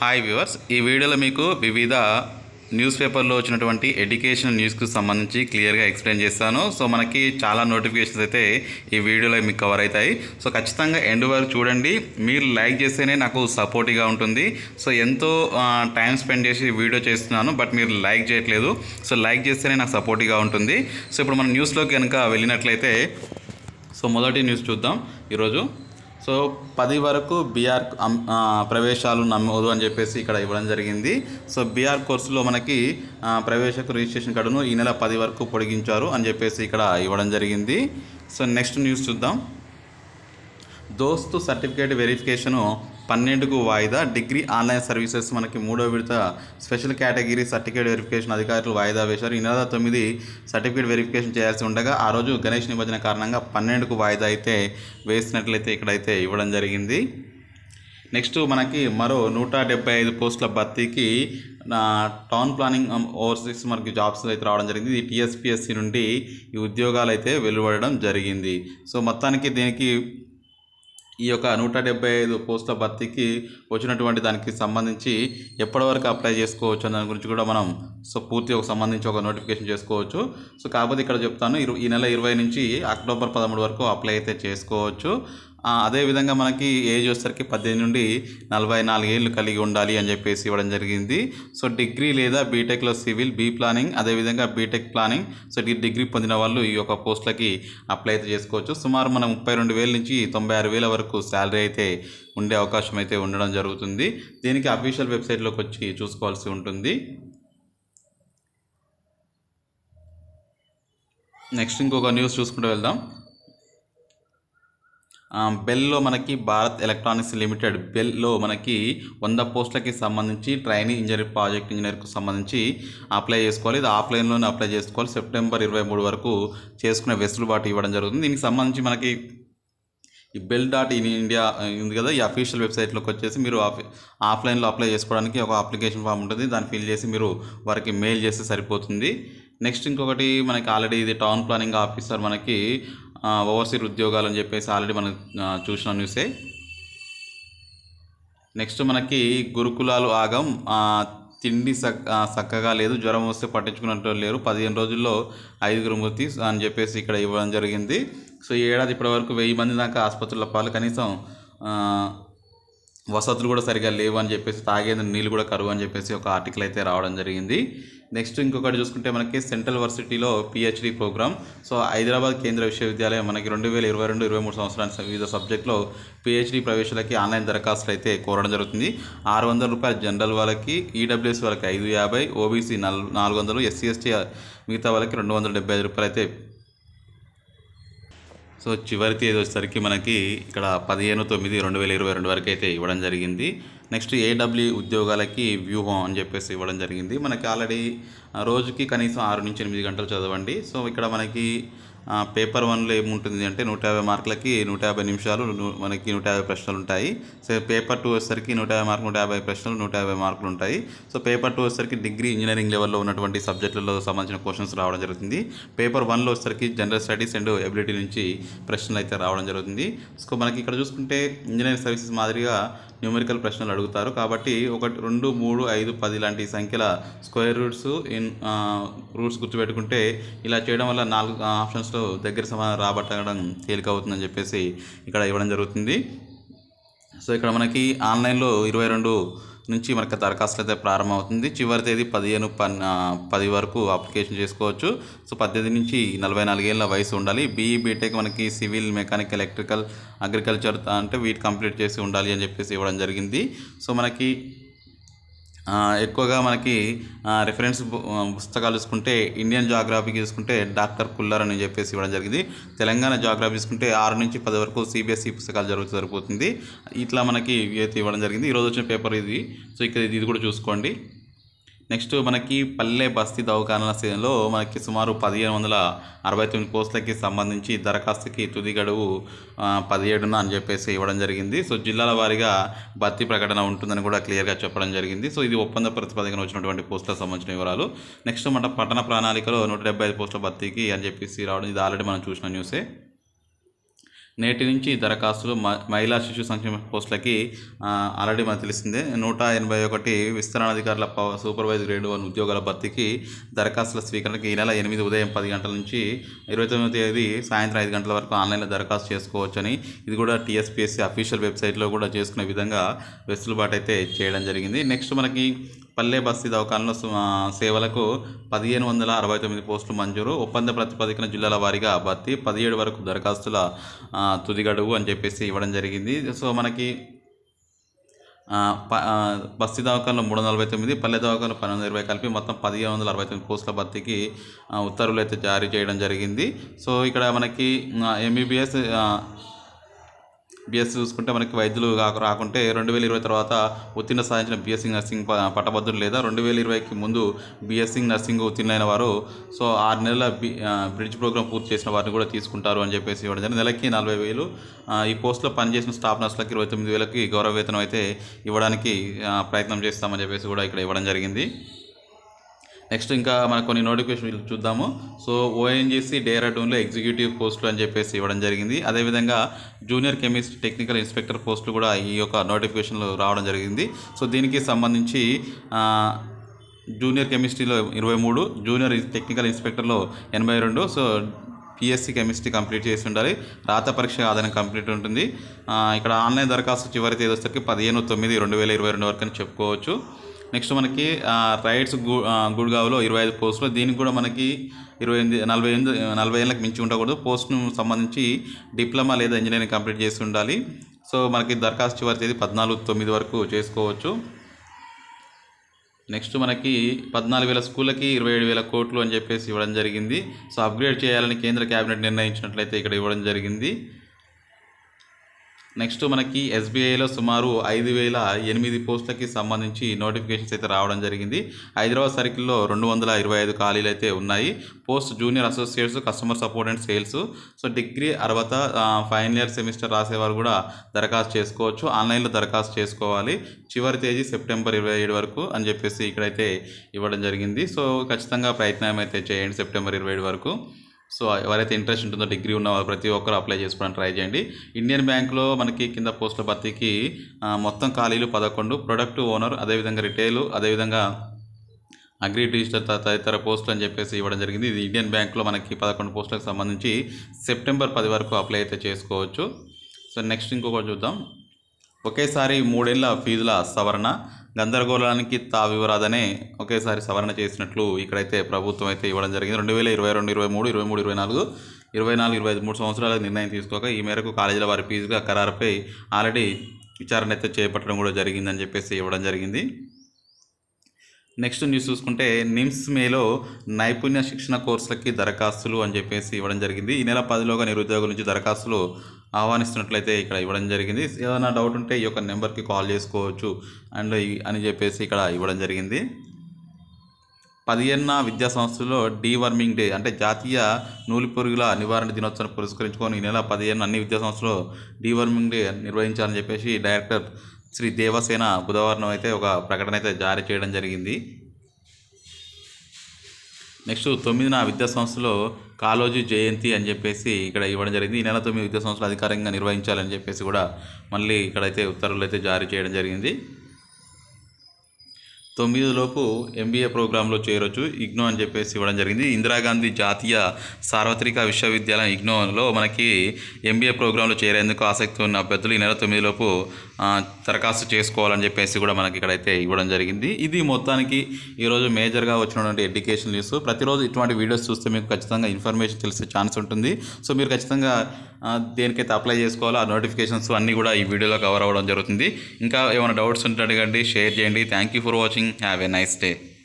Hi viewers ఈ వీడియోలో మీకు వివిధ న్యూస్ పేపర్లో వచ్చినటువంటి ఎడ్యుకేషన్ న్యూస్కి సంబంధించి క్లియర్గా ఎక్స్ప్లెయిన్ చేస్తాను సో మనకి చాలా నోటిఫికేషన్స్ అయితే ఈ వీడియోలో మీకు కవర్ అవుతాయి సో ఖచ్చితంగా ఎండ్ వరకు చూడండి మీరు లైక్ చేస్తేనే నాకు సపోర్టివ్గా ఉంటుంది సో ఎంతో టైం స్పెండ్ చేసి వీడియో చేస్తున్నాను బట్ మీరు లైక్ చేయట్లేదు సో లైక్ చేస్తేనే నాకు సపోర్టివ్గా ఉంటుంది సో ఇప్పుడు మనం న్యూస్లోకి కనుక వెళ్ళినట్లయితే సో మొదటి న్యూస్ చూద్దాం ఈరోజు సో పది వరకు బీఆర్ ప్రవేశాలు నమ్మదు అని చెప్పేసి ఇక్కడ ఇవ్వడం జరిగింది సో బీఆర్ కోర్సులో మనకి ప్రవేశకు రిజిస్ట్రేషన్ కార్డును ఈ నెల పది వరకు పొడిగించారు అని చెప్పేసి ఇక్కడ ఇవ్వడం జరిగింది సో నెక్స్ట్ న్యూస్ చూద్దాం దోస్తు సర్టిఫికేట్ వెరిఫికేషను పన్నెండుకు వాయిదా డిగ్రీ ఆన్లైన్ సర్వీసెస్ మనకి మూడో విడత స్పెషల్ కేటగిరీ సర్టిఫికేట్ వెరిఫికేషన్ అధికారులు వాయిదా వేశారు ఈ నెల తొమ్మిది సర్టిఫికేట్ వెరిఫికేషన్ చేయాల్సి ఉండగా ఆ రోజు గణేష్ నిబంధన కారణంగా పన్నెండుకు వాయిదా అయితే వేసినట్లయితే ఇక్కడైతే ఇవ్వడం జరిగింది నెక్స్ట్ మనకి మరో నూట డెబ్బై ఐదు పోస్టుల భర్తీకి టౌన్ ప్లానింగ్ ఓవర్సీస్ మనకి జాబ్స్ అయితే రావడం జరిగింది టీఎస్పిఎస్సి నుండి ఈ ఉద్యోగాలు అయితే వెలువడడం జరిగింది సో మొత్తానికి దీనికి ఈ యొక్క నూట డెబ్బై ఐదు పోస్టుల భర్తీకి వచ్చినటువంటి దానికి సంబంధించి ఎప్పటివరకు అప్లై చేసుకోవచ్చు అన్న దాని గురించి కూడా మనం సో పూర్తిగా సంబంధించి ఒక నోటిఫికేషన్ చేసుకోవచ్చు సో కాకపోతే ఇక్కడ చెప్తాను ఈ నెల ఇరవై నుంచి అక్టోబర్ పదమూడు వరకు అప్లై అయితే చేసుకోవచ్చు అదేవిధంగా మనకి ఏజ్ వచ్చేసరికి పద్దెనిమిది నుండి నలభై నాలుగు ఏళ్ళు కలిగి ఉండాలి అని చెప్పేసి ఇవ్వడం జరిగింది సో డిగ్రీ లేదా బీటెక్లో సివిల్ బీ ప్లానింగ్ అదేవిధంగా బీటెక్ ప్లానింగ్ సో ఈ డిగ్రీ పొందిన వాళ్ళు ఈ యొక్క పోస్టులకి అప్లై అయితే చేసుకోవచ్చు సుమారు మనం ముప్పై రెండు వేల నుంచి తొంభై ఆరు వేల వరకు శాలరీ అయితే ఉండే అవకాశం అయితే ఉండడం జరుగుతుంది దీనికి అఫీషియల్ వెబ్సైట్లోకి వచ్చి చూసుకోవాల్సి ఉంటుంది నెక్స్ట్ ఇంకొక న్యూస్ చూసుకుంటూ వెళ్దాం బెల్లో మనకి భారత్ ఎలక్ట్రానిక్స్ లిమిటెడ్ బెల్లో మనకి వంద పోస్టులకి సంబంధించి ట్రైనింగ్ ఇంజనీర్ ప్రాజెక్ట్ ఇంజనీర్కు సంబంధించి అప్లై చేసుకోవాలి ఇది ఆఫ్లైన్లోనే అప్లై చేసుకోవాలి సెప్టెంబర్ ఇరవై మూడు వరకు చేసుకునే వెసులుబాటు ఇవ్వడం జరుగుతుంది దీనికి సంబంధించి మనకి ఈ బెల్ డాట్ ఇన్ ఇండియా ఉంది కదా ఈ అఫీషియల్ వెబ్సైట్లోకి వచ్చేసి మీరు ఆఫ్లైన్లో అప్లై చేసుకోవడానికి ఒక అప్లికేషన్ ఫామ్ ఉంటుంది దాన్ని ఫిల్ చేసి మీరు వారికి మెయిల్ చేస్తే సరిపోతుంది నెక్స్ట్ ఇంకొకటి మనకి ఆల్రెడీ ఇది టౌన్ ప్లానింగ్ ఆఫీసర్ మనకి ఓవర్సీ ఉద్యోగాలు అని చెప్పేసి ఆల్రెడీ మనం చూసిన న్యూసే నెక్స్ట్ మనకి గురుకులాలు ఆగం తిండి చక్కగా లేదు జ్వరం వస్తే పట్టించుకున్నట్టు లేరు పదిహేను రోజుల్లో ఐదుగురు మృతి అని చెప్పేసి ఇక్కడ ఇవ్వడం జరిగింది సో ఈ ఏడాది వరకు వెయ్యి మంది దాకా ఆసుపత్రుల పాలు కనీసం వసతులు కూడా సరిగా లేవు అని చెప్పేసి తాగేందుకు నీళ్ళు కూడా కరువు అని చెప్పేసి ఒక ఆర్టికల్ అయితే రావడం జరిగింది నెక్స్ట్ ఇంకొకటి చూసుకుంటే మనకి సెంట్రల్ వర్సిటీలో పిహెచ్డి ప్రోగ్రామ్ సో హైదరాబాద్ కేంద్ర విశ్వవిద్యాలయం మనకి రెండు వేల ఇరవై రెండు ఇరవై మూడు సంవత్సరాల వివిధ సబ్జెక్టులో పిహెచ్డి ప్రవేశాలకి ఆన్లైన్ దరఖాస్తులు అయితే కోరడం జరుగుతుంది ఆరు వందల రూపాయలు జనరల్ వాళ్ళకి ఈడబ్ల్యూఎస్ e వాళ్ళకి ఐదు యాభై ఓబీసీ నాలుగు వందలు ఎస్సీ ఎస్టీ మిగతా వాళ్ళకి రెండు వందల డెబ్బై ఐదు రూపాయలు అయితే సో చివరి తేదీ వచ్చేసరికి మనకి ఇక్కడ పదిహేను తొమ్మిది రెండు వేల ఇరవై రెండు వరకు అయితే ఇవ్వడం జరిగింది నెక్స్ట్ ఏడబ్ల్యూ ఉద్యోగాలకి వ్యూహం అని చెప్పేసి ఇవ్వడం జరిగింది మనకి ఆల్రెడీ రోజుకి కనీసం ఆరు నుంచి ఎనిమిది గంటలు చదవండి సో ఇక్కడ మనకి పేపర్ వన్లో ఏముంటుంది అంటే నూట యాభై మార్కులకి నూట యాభై నిమిషాలు మనకి నూట యాభై ప్రశ్నలు ఉంటాయి సో పేపర్ టూ వచ్చేసరికి నూట యాభై మార్కులు నూట యాభై ప్రశ్నలు నూట యాభై మార్కులు ఉంటాయి సో పేపర్ టూ వచ్చేసరికి డిగ్రీ ఇంజనీరింగ్ లెవెల్లో ఉన్నటువంటి సబ్జెక్టులలో సంబంధించిన క్వశ్చన్స్ రావడం జరుగుతుంది పేపర్ వన్లో వచ్చేసరికి జనరల్ స్టడీస్ అండ్ ఎబిలిటీ నుంచి ప్రశ్నలు అయితే రావడం జరుగుతుంది సో మనకి ఇక్కడ చూసుకుంటే ఇంజనీరింగ్ సర్వీసెస్ మాదిరిగా న్యూమరికల్ ప్రశ్నలు అడుగుతారు కాబట్టి ఒకటి రెండు మూడు ఐదు పది లాంటి సంఖ్యల స్క్వేర్ రూట్స్ ఇన్ రూట్స్ గుర్తుపెట్టుకుంటే ఇలా చేయడం వల్ల నాలుగు ఆప్షన్స్లో దగ్గర సమాధానం రాబట్టడం తేలిక అవుతుందని చెప్పేసి ఇక్కడ ఇవ్వడం జరుగుతుంది సో ఇక్కడ మనకి ఆన్లైన్లో ఇరవై రెండు నుంచి మనకి దరఖాస్తులు అయితే ప్రారంభమవుతుంది చివరి తేదీ పదిహేను పది వరకు అప్లికేషన్ చేసుకోవచ్చు సో పద్దెనిమిది నుంచి నలభై నాలుగేళ్ళ వయసు ఉండాలి బీఈ బీటెక్ మనకి సివిల్ మెకానిక్ ఎలక్ట్రికల్ అగ్రికల్చర్ అంటే వీటి కంప్లీట్ చేసి ఉండాలి అని చెప్పేసి ఇవ్వడం జరిగింది సో మనకి ఎక్కువగా మనకి రిఫరెన్స్ పుస్తకాలు చూసుకుంటే ఇండియన్ జాగ్రఫీ తీసుకుంటే డాక్టర్ కుల్లర్ అని చెప్పేసి ఇవ్వడం జరిగింది తెలంగాణ జాగ్రఫీ తీసుకుంటే ఆరు నుంచి పది వరకు సిబిఎస్ఈ e పుస్తకాలు జరుగుతూ సరిపోతుంది ఇట్లా మనకి ఇవ్వడం జరిగింది ఈరోజు వచ్చిన పేపర్ ఇది సో ఇక్కడ ఇది కూడా చూసుకోండి నెక్స్ట్ మనకి పల్లె బస్తీ దవాఖానాల సీజన్లో మనకి సుమారు పదిహేను వందల అరవై తొమ్మిది కోర్సులకి సంబంధించి దరఖాస్తుకి తుది గడువు పదిహేడున అని చెప్పేసి ఇవ్వడం జరిగింది సో జిల్లాల వారీగా భర్తీ ప్రకటన ఉంటుందని కూడా క్లియర్గా చెప్పడం జరిగింది సో ఇది ఒప్పంద ప్రతిపాదన వచ్చినటువంటి పోస్టులకు సంబంధించిన వివరాలు నెక్స్ట్ మన పట్టణ ప్రణాళికలో నూట డెబ్బై ఐదు పోస్టుల భర్తీకి అని చెప్పేసి రావడం ఇది ఆల్రెడీ మనం చూసిన న్యూసే నేటి నుంచి దరఖాస్తులు మహిళా శిశు సంక్షేమ పోస్టులకి ఆల్రెడీ మనకు తెలిసిందే నూట ఎనభై ఒకటి విస్తరణ అధికారుల సూపర్వైజ్ గ్రేడ్ వన్ ఉద్యోగాల భర్తీకి దరఖాస్తుల స్వీకరణకి ఈ నెల ఎనిమిది ఉదయం పది గంటల నుంచి ఇరవై తొమ్మిది తేదీ సాయంత్రం ఐదు గంటల వరకు ఆన్లైన్లో దరఖాస్తు చేసుకోవచ్చని ఇది కూడా టీఎస్పీఎస్సీ అఫీషియల్ వెబ్సైట్లో కూడా చేసుకునే విధంగా వెసులుబాటు అయితే చేయడం జరిగింది నెక్స్ట్ మనకి పల్లె బస్తీ దవాఖాన సేవలకు పదిహేను వందల అరవై తొమ్మిది పోస్టులు మంజూరు ఒప్పంద ప్రతిపాదికన జిల్లాల వారీగా భర్తీ పదిహేడు వరకు దరఖాస్తుల తుది గడువు అని చెప్పేసి ఇవ్వడం జరిగింది సో మనకి బస్తీ దవాఖాన మూడు వందల నలభై తొమ్మిది పల్లె దవాఖాన పన్నెండు వందల ఇరవై కలిపి మొత్తం పదిహేను వందల అరవై తొమ్మిది పోస్టుల భర్తీకి ఉత్తర్వులు అయితే జారీ చేయడం జరిగింది సో ఇక్కడ మనకి ఎంబీబీఎస్ బీఎస్సీ చూసుకుంటే మనకి వైద్యులు కాక రాకుంటే రెండు వేల ఇరవై తర్వాత ఉత్తీర్ణ సాధించిన బీఎస్సీ నర్సింగ్ పట్టభద్రులు లేదా రెండు వేల ఇరవైకి ముందు బీఎస్సీ నర్సింగ్ ఉత్తీర్ణైన వారు సో ఆరు నెలల బ్రిడ్జ్ ప్రోగ్రామ్ పూర్తి చేసిన వారిని కూడా తీసుకుంటారు అని చెప్పేసి ఇవ్వడం జరిగింది నెలకి నలభై వేలు ఈ పోస్టులో పనిచేసిన స్టాఫ్ నర్సులకు ఇరవై తొమ్మిది వేలకి గౌరవ వేతనం అయితే ఇవ్వడానికి ప్రయత్నం చేస్తామని చెప్పేసి కూడా ఇక్కడ ఇవ్వడం జరిగింది నెక్స్ట్ ఇంకా మనకు కొన్ని నోటిఫికేషన్ చూద్దాము సో ఓఎన్జీసీ డేరాడూన్లో ఎగ్జిక్యూటివ్ పోస్టులు అని చెప్పేసి ఇవ్వడం జరిగింది అదేవిధంగా జూనియర్ కెమిస్ట్ టెక్నికల్ ఇన్స్పెక్టర్ పోస్టులు కూడా ఈ యొక్క నోటిఫికేషన్లు రావడం జరిగింది సో దీనికి సంబంధించి జూనియర్ కెమిస్ట్రీలో ఇరవై మూడు జూనియర్ టెక్నికల్ ఇన్స్పెక్టర్లో ఎనభై రెండు సో పిఎస్సి కెమిస్ట్రీ కంప్లీట్ చేసి ఉండాలి రాత పరీక్ష ఆదాయం కంప్లీట్ ఉంటుంది ఇక్కడ ఆన్లైన్ దరఖాస్తు చివరి తేదీ వచ్చేసరికి పదిహేను తొమ్మిది రెండు వేల ఇరవై రెండు వరకు అని చెప్పుకోవచ్చు నెక్స్ట్ మనకి రైట్స్ గుడ్గావ్లో ఇరవై ఐదు పోస్టులు దీనికి కూడా మనకి ఇరవై ఎనిమిది నలభై ఎనిమిది నలభై ఏళ్ళకి మించి ఉండకూడదు పోస్ట్ను సంబంధించి డిప్లొమా లేదా ఇంజనీరింగ్ కంప్లీట్ చేసి ఉండాలి సో మనకి దరఖాస్తు చివరి తేదీ పద్నాలుగు తొమ్మిది వరకు చేసుకోవచ్చు నెక్స్ట్ మనకి పద్నాలుగు వేల స్కూళ్ళకి ఇరవై ఏడు వేల కోట్లు అని చెప్పేసి ఇవ్వడం జరిగింది సో అప్గ్రేడ్ చేయాలని కేంద్ర క్యాబినెట్ నిర్ణయించినట్లయితే ఇక్కడ ఇవ్వడం జరిగింది నెక్స్ట్ మనకి ఎస్బీఐలో సుమారు ఐదు వేల ఎనిమిది పోస్టులకి సంబంధించి నోటిఫికేషన్స్ అయితే రావడం జరిగింది హైదరాబాద్ సర్కిల్లో రెండు వందల ఇరవై ఐదు ఖాళీలు అయితే ఉన్నాయి post junior associates customer support and sales so degree అర్వత ఫైనల్ ఇయర్ సెమిస్టర్ రాసేవారు కూడా దరఖాస్తు చేసుకోవచ్చు ఆన్లైన్లో దరఖాస్తు చేసుకోవాలి చివరి తేదీ సెప్టెంబర్ ఇరవై ఏడు వరకు అని చెప్పేసి ఇక్కడైతే ఇవ్వడం జరిగింది సో ఖచ్చితంగా ప్రయత్నం అయితే చేయండి సెప్టెంబర్ ఇరవై ఏడు వరకు సో ఎవరైతే ఇంట్రెస్ట్ ఉంటుందో డిగ్రీ ఉన్న ప్రతి ఒక్కరు అప్లై చేసుకోవడానికి ట్రై చేయండి ఇండియన్ బ్యాంక్లో మనకి కింద పోస్టుల భర్తీకి మొత్తం ఖాళీలు పదకొండు ప్రొడక్ట్ ఓనర్ అదేవిధంగా రిటైలు అదేవిధంగా అగ్రి డిజిటల్ తదితర పోస్టులు అని చెప్పేసి ఇవ్వడం జరిగింది ఇది ఇండియన్ బ్యాంక్లో మనకి పదకొండు పోస్టులకు సంబంధించి సెప్టెంబర్ పది వరకు అప్లై అయితే చేసుకోవచ్చు సో నెక్స్ట్ ఇంకొకటి చూద్దాం ఒకేసారి మూడేళ్ల ఫీజుల సవరణ గందరగోళానికి తావివరాదనే ఒకేసారి సవరణ చేసినట్లు ఇక్కడైతే ప్రభుత్వం అయితే ఇవ్వడం జరిగింది రెండు వేల ఇరవై రెండు ఇరవై మూడు ఇరవై మూడు ఇరవై నాలుగు ఇరవై నాలుగు ఇరవై ఐదు మూడు సంవత్సరాల నిర్ణయం తీసుకోక ఈ మేరకు కాలేజీల వారి ఫీజుగా ఖరారుపై ఆల్రెడీ విచారణ అయితే చేపట్టడం కూడా జరిగిందని చెప్పేసి ఇవ్వడం జరిగింది నెక్స్ట్ న్యూస్ చూసుకుంటే నిమ్స్ మేలో నైపుణ్య శిక్షణ కోర్సులకి దరఖాస్తులు అని చెప్పేసి ఇవ్వడం జరిగింది ఈ నెల పదిలోగా నిరుద్యోగుల నుంచి దరఖాస్తులు ఆహ్వానిస్తున్నట్లయితే ఇక్కడ ఇవ్వడం జరిగింది ఏదైనా డౌట్ ఉంటే ఈ యొక్క నెంబర్కి కాల్ చేసుకోవచ్చు అండ్ అని చెప్పేసి ఇక్కడ ఇవ్వడం జరిగింది పదిహేన విద్యా సంస్థలో డీవర్మింగ్ డే అంటే జాతీయ నూలిపురుగుల నివారణ దినోత్సవం పురస్కరించుకొని ఈ నెల పదిహేను అన్ని విద్యా సంస్థలు డీవర్మింగ్ డే నిర్వహించాలని చెప్పేసి డైరెక్టర్ శ్రీ దేవసేన బుధవారం అయితే ఒక ప్రకటన అయితే జారీ చేయడం జరిగింది నెక్స్ట్ తొమ్మిదిన విద్యా సంస్థలో కాలోజీ జయంతి అని చెప్పేసి ఇక్కడ ఇవ్వడం జరిగింది ఈ నెల తొమ్మిది విద్యా సంస్థలు అధికారికంగా నిర్వహించాలని చెప్పేసి కూడా మళ్ళీ ఇక్కడైతే ఉత్తర్వులు అయితే జారీ చేయడం జరిగింది తొమ్మిదిలోపు ఎంబీఏ ప్రోగ్రాంలో చేరొచ్చు ఇగ్నో అని చెప్పేసి ఇవ్వడం జరిగింది ఇందిరాగాంధీ జాతీయ సార్వత్రిక విశ్వవిద్యాలయం ఇగ్నోలో మనకి ఎంబీఏ ప్రోగ్రాంలో చేరేందుకు ఆసక్తి ఉన్న అభ్యర్థులు ఈ నెల తొమ్మిదిలోపు దరఖాస్తు చేసుకోవాలని చెప్పేసి కూడా మనకి ఇక్కడైతే ఇవ్వడం జరిగింది ఇది మొత్తానికి ఈరోజు మేజర్గా వచ్చినటువంటి ఎడ్యుకేషన్ న్యూస్ ప్రతిరోజు ఇటువంటి వీడియోస్ చూస్తే మీకు ఖచ్చితంగా ఇన్ఫర్మేషన్ తెలిసే ఛాన్స్ ఉంటుంది సో మీరు ఖచ్చితంగా దేనికైతే అప్లై చేసుకోవాలో ఆ నోటిఫికేషన్స్ అన్నీ కూడా ఈ వీడియోలో కవర్ అవ్వడం జరుగుతుంది ఇంకా ఏమైనా డౌట్స్ ఉంటే అడగండి షేర్ చేయండి thank you for watching Have a nice day.